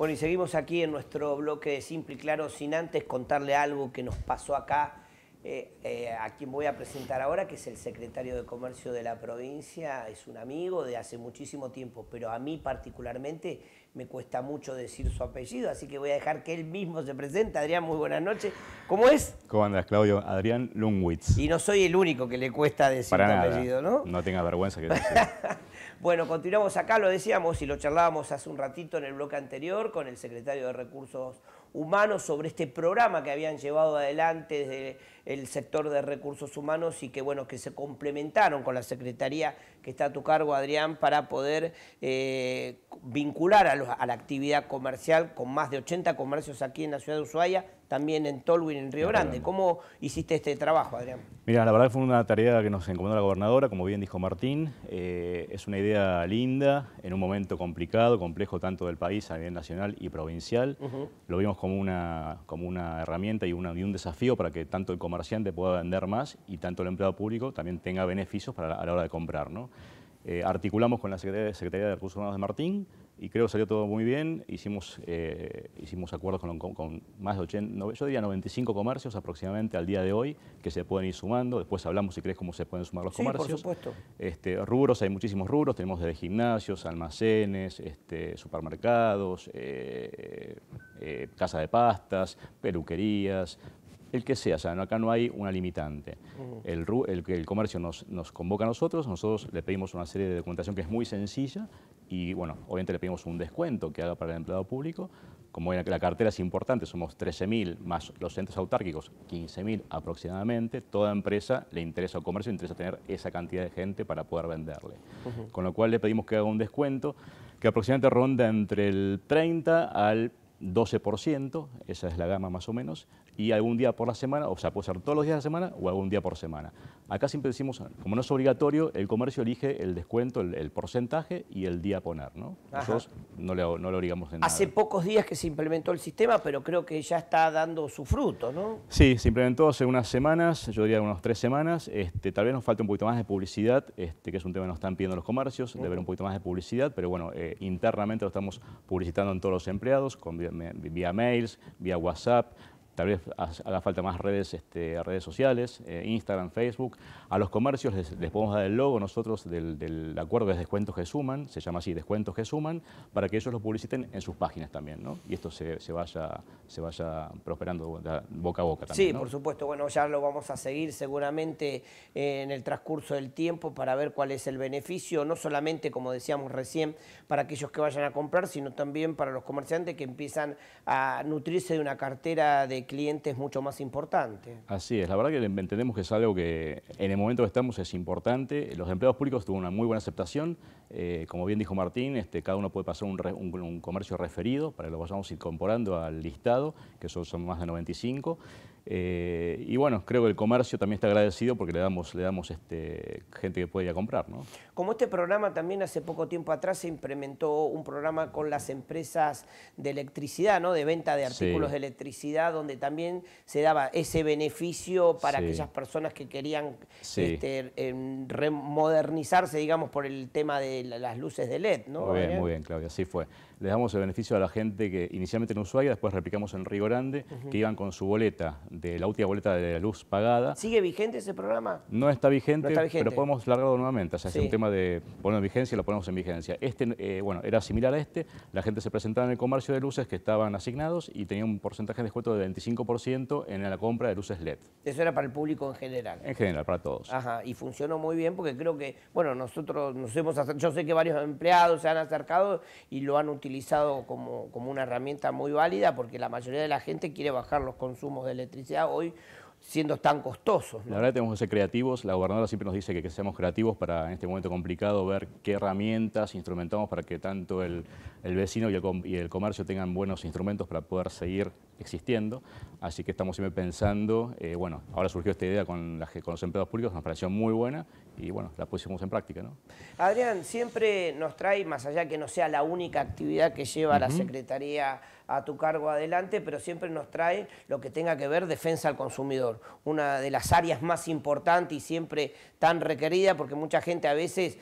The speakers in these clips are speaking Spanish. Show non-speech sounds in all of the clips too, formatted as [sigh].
Bueno, y seguimos aquí en nuestro bloque de Simple y Claro, sin antes contarle algo que nos pasó acá, eh, eh, a quien voy a presentar ahora, que es el secretario de Comercio de la provincia, es un amigo de hace muchísimo tiempo, pero a mí particularmente me cuesta mucho decir su apellido, así que voy a dejar que él mismo se presente. Adrián, muy buenas noches. ¿Cómo es? ¿Cómo andas, Claudio? Adrián Lungwitz. Y no soy el único que le cuesta decir su apellido, ¿no? No tenga vergüenza que [laughs] Bueno, continuamos acá, lo decíamos y lo charlábamos hace un ratito en el bloque anterior con el secretario de Recursos Humanos sobre este programa que habían llevado adelante desde el sector de recursos humanos y que bueno, que se complementaron con la Secretaría que está a tu cargo, Adrián, para poder eh, vincular a, la actividad comercial con más de 80 comercios aquí en la ciudad de Ushuaia, también en Tolwyn, en Río Grande. ¿Cómo hiciste este trabajo, Adrián? Mira, la verdad que fue una tarea que nos encomendó la gobernadora, como bien dijo Martín. Eh, es una idea linda, en un momento complicado, complejo tanto del país a nivel nacional y provincial. Lo vimos como una, como una herramienta y, un desafío para que tanto el comerciante pueda vender más y tanto el empleado público también tenga beneficios a la hora de comprar. ¿no? Eh, articulamos con la Secretaría, de Recursos Humanos de Martín y creo que salió todo muy bien. Hicimos, eh, hicimos acuerdos con, más de 80, yo diría 95 comercios aproximadamente al día de hoy que se pueden ir sumando. Después hablamos, si crees, cómo se pueden sumar los sí, comercios. por supuesto. Este, rubros, hay muchísimos rubros. Tenemos desde gimnasios, almacenes, este, supermercados, eh, casa de pastas, peluquerías, el que sea, o sea, acá no hay una limitante. Mm. el, el, comercio nos, convoca a nosotros, nosotros le pedimos una serie de documentación que es muy sencilla y, bueno, obviamente le pedimos un descuento que haga para el empleado público. Como la, la cartera es importante, somos 13.000 más los centros autárquicos, 15.000 aproximadamente, toda empresa le interesa al comercio, le interesa tener esa cantidad de gente para poder venderle. Con lo cual le pedimos que haga un descuento que aproximadamente ronda entre el 30 al 12%, esa es la gama más o menos, y algún día por la semana, o sea, puede ser todos los días de la semana o algún día por semana. Acá siempre decimos, como no es obligatorio, el comercio elige el descuento, el, porcentaje y el día a poner, ¿no? Nosotros no le, no le obligamos en nada. Hace pocos días que se implementó el sistema, pero creo que ya está dando su fruto, ¿no? Sí, se implementó hace unas semanas, yo diría unas tres semanas. Este, tal vez nos falte un poquito más de publicidad, este, que es un tema que nos están pidiendo los comercios, de ver un poquito más de publicidad, pero bueno, eh, internamente lo estamos publicitando en todos los empleados, con, vía mails, vía WhatsApp, tal vez haga falta más redes, este, redes sociales, eh, Instagram, Facebook. A los comercios les, podemos dar el logo nosotros del, acuerdo de descuentos que suman, se llama así, descuentos que suman, para que ellos lo publiciten en sus páginas también, ¿no? Y esto se, vaya, se vaya prosperando boca a boca también. Sí, por supuesto. Bueno, ya lo vamos a seguir seguramente eh, en el transcurso del tiempo para ver cuál es el beneficio, no solamente, como decíamos recién, para aquellos que vayan a comprar, sino también para los comerciantes que empiezan a nutrirse de una cartera de cliente es mucho más importante. Así es, la verdad que entendemos que es algo que en el momento que estamos es importante. Los empleados públicos tuvo una muy buena aceptación. Eh, como bien dijo Martín, este, cada uno puede pasar un, comercio referido para que lo vayamos incorporando al listado, que son más de 95. Eh, y bueno, creo que el comercio también está agradecido porque le damos, le damos este, gente que puede ir a comprar. ¿no? Como este programa también hace poco tiempo atrás se implementó un programa con las empresas de electricidad, ¿no? de venta de artículos de electricidad, donde también se daba ese beneficio para aquellas personas que querían este, em, remodernizarse, digamos, por el tema de las luces de LED. ¿no? Muy bien, ¿eh? muy bien, Claudia, así fue le damos el beneficio a la gente que inicialmente en Ushuaia, después replicamos en Río Grande, que iban con su boleta, de la última boleta de la luz pagada. ¿Sigue vigente ese programa? No está vigente, pero podemos largarlo nuevamente. O sea, es un tema de poner en vigencia, lo ponemos en vigencia. Este, eh, bueno, era similar a este, la gente se presentaba en el comercio de luces que estaban asignados y tenía un porcentaje de descuento del 25% en la compra de luces LED. Eso era para el público en general. En general, para todos. Ajá, y funcionó muy bien porque creo que, bueno, nosotros nos hemos, yo sé que varios empleados se han acercado y lo han utilizado utilizado como, una herramienta muy válida porque la mayoría de la gente quiere bajar los consumos de electricidad hoy siendo tan costosos. La verdad tenemos que ser creativos, la gobernadora siempre nos dice que, seamos creativos para en este momento complicado ver qué herramientas instrumentamos para que tanto el, vecino y el, y el comercio tengan buenos instrumentos para poder seguir existiendo, así que estamos siempre pensando, eh, bueno, ahora surgió esta idea con, la, con los empleados públicos, nos pareció muy buena y bueno, la pusimos en práctica. ¿no? Adrián, siempre nos trae, más allá que no sea la única actividad que lleva la Secretaría a tu cargo adelante, pero siempre nos trae lo que tenga que ver defensa al consumidor, una de las áreas más importantes y siempre tan requerida, porque mucha gente a veces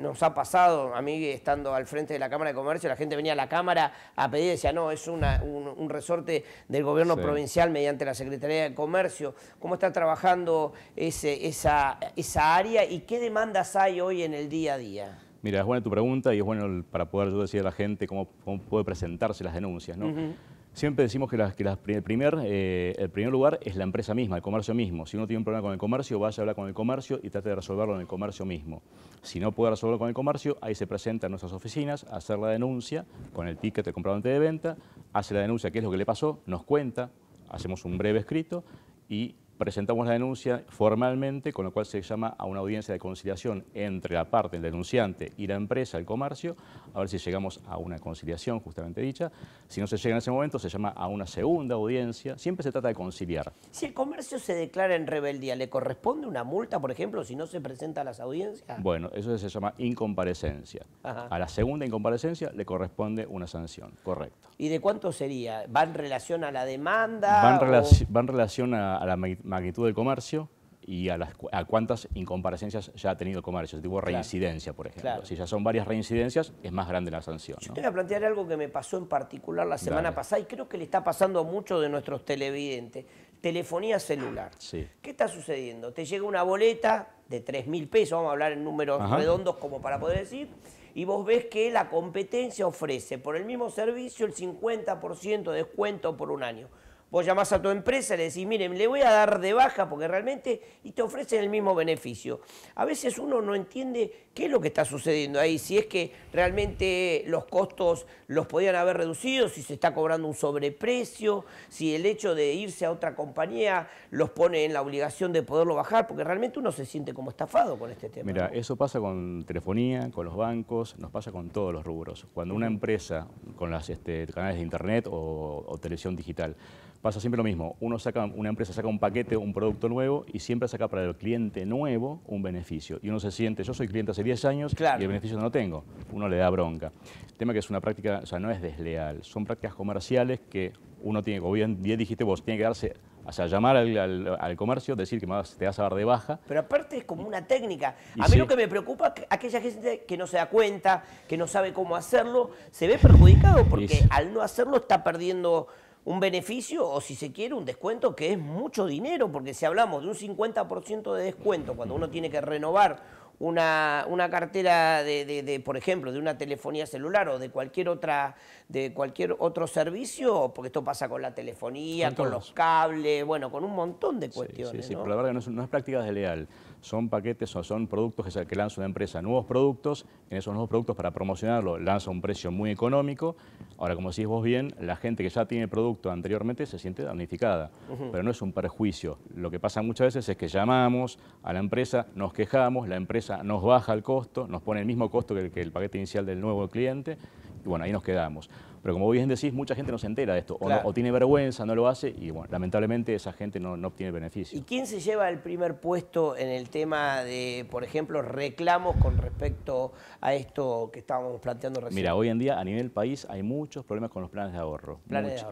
nos ha pasado, a mí estando al frente de la Cámara de Comercio, la gente venía a la Cámara a pedir, decía, no, es un resorte del gobierno provincial mediante la Secretaría de Comercio. ¿Cómo está trabajando esa, área y qué demandas hay hoy en el día a día? Mira, es buena tu pregunta y es bueno para poder yo decir a la gente cómo, pueden puede presentarse las denuncias. ¿no? Siempre decimos que, eh, el, primer, lugar es la empresa misma, el comercio mismo. Si uno tiene un problema con el comercio, vaya a hablar con el comercio y trate de resolverlo en el comercio mismo. Si no puede resolverlo con el comercio, ahí se presenta en nuestras oficinas, hace hacer la denuncia con el ticket del comprobante de venta, hace la denuncia, qué es lo que le pasó, nos cuenta, hacemos un breve escrito y presentamos la denuncia formalmente, con lo cual se llama a una audiencia de conciliación entre la parte, el denunciante y la empresa, el comercio, a ver si llegamos a una conciliación justamente dicha. Si no se llega en ese momento, se llama a una segunda audiencia. Siempre se trata de conciliar. Si el comercio se declara en rebeldía, ¿le corresponde una multa, por ejemplo, si no se presenta a las audiencias? Bueno, eso se llama incomparecencia. A la segunda incomparecencia le corresponde una sanción, correcto. ¿Y de cuánto sería? ¿Va en relación a la demanda? Va en, relación a la magnitud del comercio y a, las, cuántas incomparecencias ya ha tenido el comercio, Si hubo reincidencia, por ejemplo. Si ya son varias reincidencias, es más grande la sanción. Yo te voy a plantear algo que me pasó en particular la semana pasada y creo que le está pasando a muchos de nuestros televidentes. Telefonía celular. ¿Qué está sucediendo? Te llega una boleta de 3 mil pesos, vamos a hablar en números redondos como para poder decir, y vos ves que la competencia ofrece por el mismo servicio el 50% de descuento por un año. Vos llamás a tu empresa y le decís, miren, le voy a dar de baja porque realmente, y te ofrecen el mismo beneficio. A veces uno no entiende ¿Qué es lo que está sucediendo ahí? Si es que realmente los costos los podían haber reducido, si se está cobrando un sobreprecio, si el hecho de irse a otra compañía los pone en la obligación de poderlo bajar, porque realmente uno se siente como estafado con este tema. Mira, eso pasa con telefonía, con los bancos, nos pasa con todos los rubros. Cuando una empresa, con los este, canales de internet o, televisión digital, pasa siempre lo mismo. Uno saca, una empresa saca un paquete, un producto nuevo y siempre saca para el cliente nuevo un beneficio. Y uno se siente, yo soy cliente 10 años y el beneficio no tengo. Uno le da bronca. El tema que es una práctica, o sea, no es desleal, son prácticas comerciales que uno tiene, como bien, 10 dijiste vos, tiene que darse o sea, llamar al, comercio, decir que te vas a dar de baja. Pero aparte es como una técnica. A mí lo que me preocupa que aquella gente que no se da cuenta, que no sabe cómo hacerlo, se ve perjudicado porque al no hacerlo está perdiendo un beneficio o si se quiere un descuento que es mucho dinero, porque si hablamos de un 50% de descuento cuando uno tiene que renovar una, cartera de, por ejemplo, de una telefonía celular o de cualquier otra, de cualquier otro servicio, porque esto pasa con la telefonía, con, los cables, bueno, con un montón de cuestiones. Sí, sí, pero la verdad que no es, no es práctica desleal. Son paquetes o son productos que, lanza una empresa, nuevos productos, en esos nuevos productos para promocionarlo lanza un precio muy económico. Ahora, como decís vos bien, la gente que ya tiene producto anteriormente se siente damnificada, pero no es un perjuicio. Lo que pasa muchas veces es que llamamos a la empresa, nos quejamos, la empresa nos baja el costo, nos pone el mismo costo que el, que el paquete inicial del nuevo cliente, y bueno, ahí nos quedamos. Pero como bien decís, mucha gente no se entera de esto, o, tiene vergüenza, no lo hace, y bueno, lamentablemente esa gente no, no, obtiene beneficio. ¿Y quién se lleva el primer puesto en el tema de, por ejemplo, reclamos con respecto a esto que estábamos planteando recién? Mira, hoy en día a nivel país hay muchos problemas con los planes de ahorro.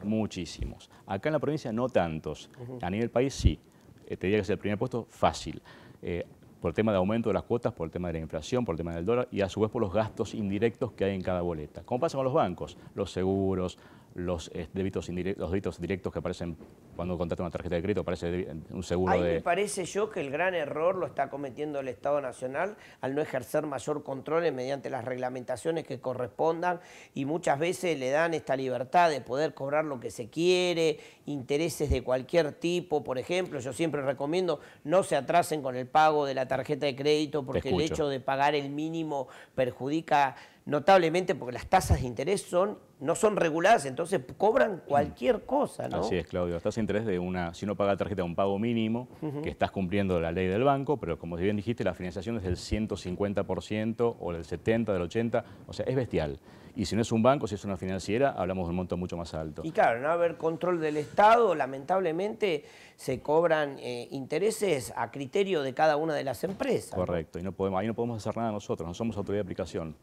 Muchísimos. Acá en la provincia no tantos. A nivel país sí. Eh, te diría que es el primer puesto fácil. Eh, por el tema de aumento de las cuotas, por el tema de la inflación, por el tema del dólar y a su vez por los gastos indirectos que hay en cada boleta. ¿Cómo pasa con los bancos, los seguros, eh, los débitos los directos que aparecen cuando contrata una tarjeta de crédito, aparece un seguro A de... me parece yo que el gran error lo está cometiendo el Estado Nacional al no ejercer mayor control mediante las reglamentaciones que correspondan y muchas veces le dan esta libertad de poder cobrar lo que se quiere, intereses de cualquier tipo, por ejemplo, yo siempre recomiendo no se atrasen con el pago de la tarjeta de crédito porque el hecho de pagar el mínimo perjudica notablemente porque las tasas de interés son, no son reguladas, entonces cobran mm. cualquier cosa, ¿no? Así es, Claudio. Las tasas de interés de una, si uno paga la tarjeta un pago mínimo, que estás cumpliendo la ley del banco, pero como bien dijiste, la financiación es del 150% o del 70%, del 80%, o sea, es bestial. Y si no es un banco, si es una financiera, hablamos de un monto mucho más alto. Y claro, no haber control del Estado, lamentablemente se cobran eh, intereses a criterio de cada una de las empresas. Correcto, y no podemos, ahí no podemos hacer nada nosotros, no somos autoridad de aplicación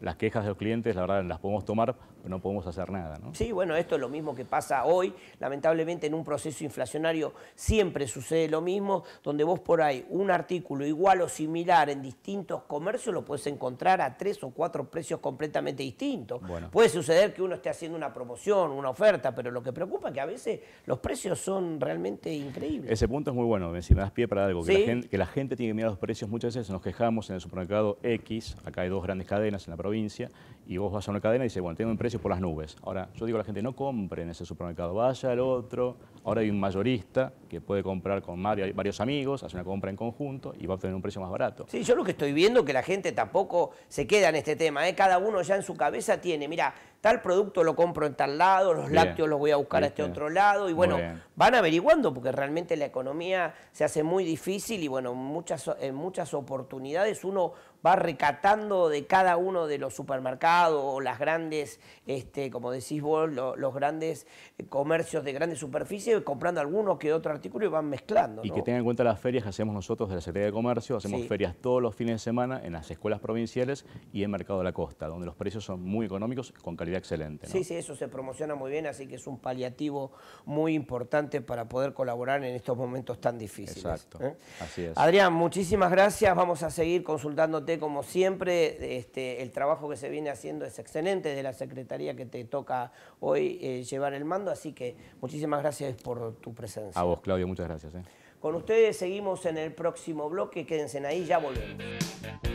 las quejas de los clientes, la verdad, las podemos tomar, pero no podemos hacer nada. Sí, bueno, esto es lo mismo que pasa hoy. Lamentablemente en un proceso inflacionario siempre sucede lo mismo, donde vos por ahí un artículo igual o similar en distintos comercios lo puedes encontrar a tres o cuatro precios completamente distintos. Puede suceder que uno esté haciendo una promoción, una oferta, pero lo que preocupa es que a veces los precios son realmente increíbles. Ese punto es muy bueno, si me das pie para algo, que, la gente, tiene que mirar los precios. Muchas veces nos quejamos en el supermercado X, acá hay dos grandes cadenas en la provincia, provincia y vos vas a una cadena y dices, bueno, tengo un precio por las nubes. Ahora, yo digo a la gente, no compre en ese supermercado, vaya al otro. Ahora hay un mayorista que puede comprar con varios amigos, hace una compra en conjunto y va a obtener un precio más barato. Sí, yo lo que estoy viendo es que la gente tampoco se queda en este tema. ¿eh? Cada uno ya en su cabeza tiene, mira, tal producto lo compro en tal lado, los lácteos los voy a buscar a este otro lado y bueno, van averiguando porque realmente la economía se hace muy difícil y bueno, muchas, en muchas oportunidades uno va recatando de cada uno de los supermercados o las grandes, este, como decís vos, los grandes eh, comercios de grandes superficies, comprando algunos que otro artículo y van mezclando. Y que tengan en cuenta las ferias que hacemos nosotros de la Secretaría de Comercio, hacemos ferias todos los fines de semana en las escuelas provinciales y en Mercado de la Costa, donde los precios son muy económicos con calidad excelente. Sí, sí, eso se promociona muy bien, así que es un paliativo muy importante para poder colaborar en estos momentos tan difíciles. Exacto, ¿eh? así es. Adrián, muchísimas gracias, vamos a seguir consultándote como siempre, este, el trabajo que se viene haciendo es excelente de la secretaría que te toca hoy eh, llevar el mando, así que muchísimas gracias por tu presencia. A vos, Claudio, muchas gracias. Eh. Con ustedes seguimos en el próximo bloque, quédense ahí, ya volvemos.